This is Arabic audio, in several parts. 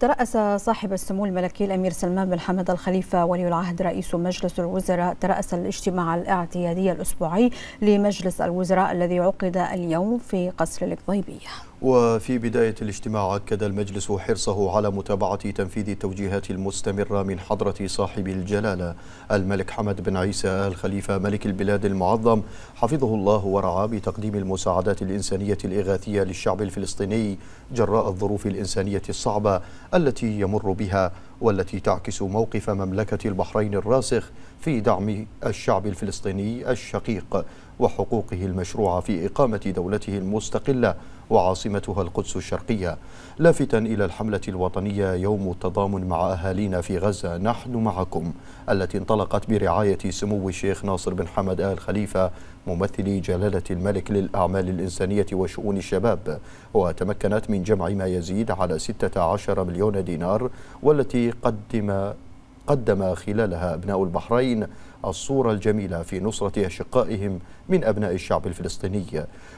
ترأس صاحب السمو الملكي الأمير سلمان بن حمد الخليفة ولي العهد رئيس مجلس الوزراء ترأس الاجتماع الاعتيادي الأسبوعي لمجلس الوزراء الذي عقد اليوم في قصر القضيبية وفي بداية الاجتماع أكد المجلس حرصه على متابعة تنفيذ التوجيهات المستمرة من حضرة صاحب الجلالة الملك حمد بن عيسى آل خليفة ملك البلاد المعظم حفظه الله ورعاه بتقديم المساعدات الإنسانية الإغاثية للشعب الفلسطيني جراء الظروف الإنسانية الصعبة التي يمر بها والتي تعكس موقف مملكة البحرين الراسخ في دعم الشعب الفلسطيني الشقيق وحقوقه المشروعة في إقامة دولته المستقلة وعاصمتها القدس الشرقية لافتا إلى الحملة الوطنية يوم التضامن مع أهالينا في غزة نحن معكم التي انطلقت برعاية سمو الشيخ ناصر بن حمد آل خليفة ممثل جلالة الملك للأعمال الإنسانية وشؤون الشباب وتمكنت من جمع ما يزيد على 16 مليون دينار والتي التي قدم قدم خلالها أبناء البحرين الصورة الجميلة في نصرة أشقائهم من أبناء الشعب الفلسطيني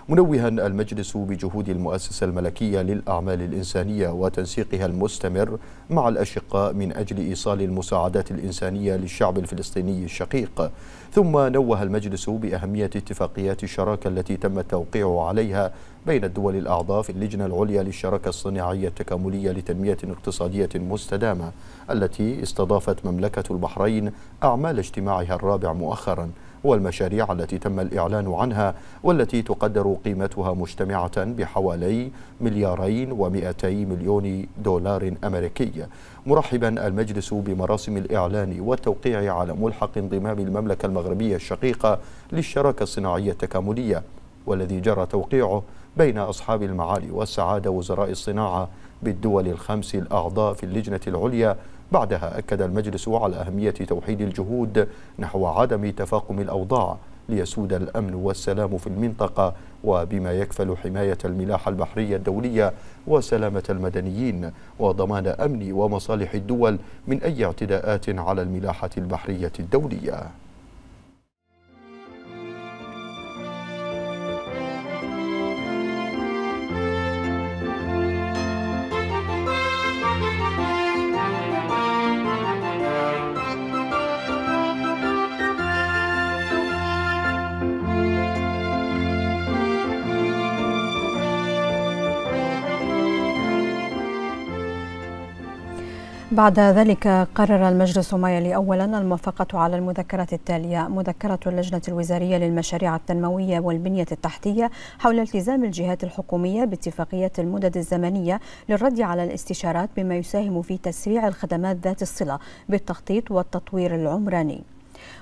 منوها المجلس بجهود المؤسسة الملكية للأعمال الإنسانية وتنسيقها المستمر مع الأشقاء من أجل إيصال المساعدات الإنسانية للشعب الفلسطيني الشقيق ثم نوه المجلس بأهمية اتفاقيات الشراكة التي تم التوقيع عليها بين الدول الأعضاء في اللجنة العليا للشراكة الصناعية التكاملية لتنمية اقتصادية مستدامة التي استضافت مملكة البحرين أعمال اجتماعها بحجمها الرابع مؤخرا والمشاريع التي تم الإعلان عنها والتي تقدر قيمتها مجتمعة بحوالي مليارين ومئتي مليون دولار أمريكي مرحبا المجلس بمراسم الإعلان والتوقيع على ملحق انضمام المملكة المغربية الشقيقة للشراكة الصناعية التكاملية والذي جرى توقيعه بين أصحاب المعالي والسعادة وزراء الصناعة بالدول الخمس الأعضاء في اللجنة العليا بعدها أكد المجلس على أهمية توحيد الجهود نحو عدم تفاقم الأوضاع ليسود الأمن والسلام في المنطقة وبما يكفل حماية الملاحة البحرية الدولية وسلامة المدنيين وضمان أمن ومصالح الدول من أي اعتداءات على الملاحة البحرية الدولية بعد ذلك قرر المجلس ما يلي أولا الموافقة على المذكرة التالية مذكرة اللجنة الوزارية للمشاريع التنموية والبنية التحتية حول التزام الجهات الحكومية باتفاقية المدد الزمنية للرد على الاستشارات بما يساهم في تسريع الخدمات ذات الصلة بالتخطيط والتطوير العمراني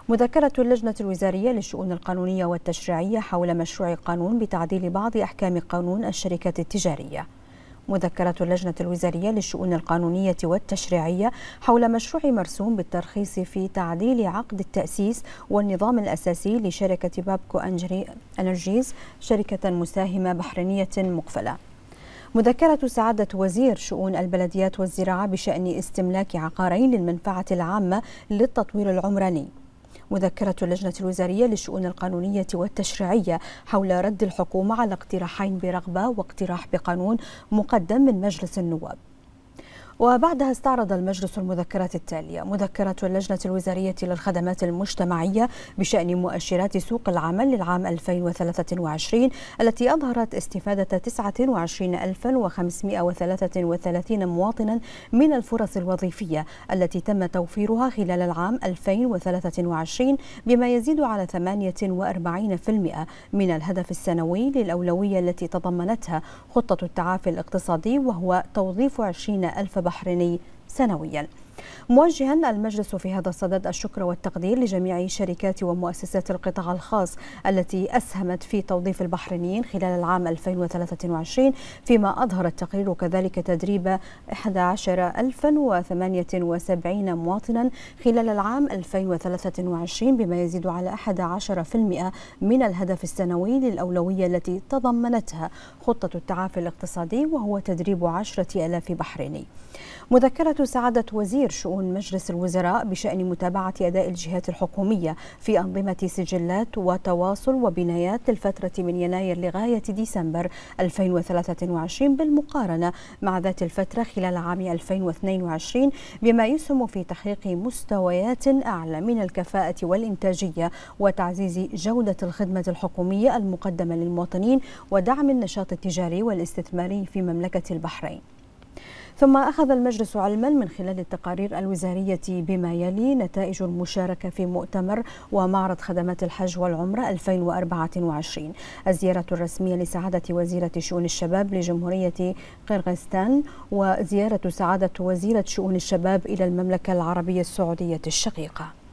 مذكرة اللجنة الوزارية للشؤون القانونية والتشريعية حول مشروع قانون بتعديل بعض أحكام قانون الشركات التجارية مذكرة اللجنة الوزارية للشؤون القانونية والتشريعية حول مشروع مرسوم بالترخيص في تعديل عقد التأسيس والنظام الأساسي لشركة بابكو أنرجيز شركة مساهمة بحرينية مقفلة مذكرة سعادة وزير شؤون البلديات والزراعة بشأن استملاك عقارين للمنفعة العامة للتطوير العمراني مذكرة اللجنة الوزارية للشؤون القانونية والتشريعية حول رد الحكومة على اقتراحين برغبة واقتراح بقانون مقدم من مجلس النواب وبعدها استعرض المجلس المذكرات التالية مذكرة اللجنة الوزارية للخدمات المجتمعية بشأن مؤشرات سوق العمل للعام 2023 التي أظهرت استفادة 29533 مواطنا من الفرص الوظيفية التي تم توفيرها خلال العام 2023 بما يزيد على 48% من الهدف السنوي للأولوية التي تضمنتها خطة التعافي الاقتصادي وهو توظيف 20 ألف البحريني سنويا موجها المجلس في هذا الصدد الشكر والتقدير لجميع شركات ومؤسسات القطاع الخاص التي أسهمت في توظيف البحرينيين خلال العام 2023 فيما أظهر التقرير كذلك تدريب 11078 مواطنا خلال العام 2023 بما يزيد على 11% من الهدف السنوي للأولوية التي تضمنتها خطة التعافي الاقتصادي وهو تدريب 10000 بحريني مذكرة سعادة وزير مدير شؤون مجلس الوزراء بشأن متابعة أداء الجهات الحكومية في أنظمة سجلات وتواصل وبنايات للفترة من يناير لغاية ديسمبر 2023 بالمقارنة مع ذات الفترة خلال عام 2022 بما يسهم في تحقيق مستويات أعلى من الكفاءة والإنتاجية وتعزيز جودة الخدمة الحكومية المقدمة للمواطنين ودعم النشاط التجاري والاستثماري في مملكة البحرين ثم أخذ المجلس علما من خلال التقارير الوزارية بما يلي نتائج المشاركة في مؤتمر ومعرض خدمات الحج والعمرة 2024 الزيارة الرسمية لسعادة وزيرة شؤون الشباب لجمهورية قرغستان وزيارة سعادة وزيرة شؤون الشباب إلى المملكة العربية السعودية الشقيقة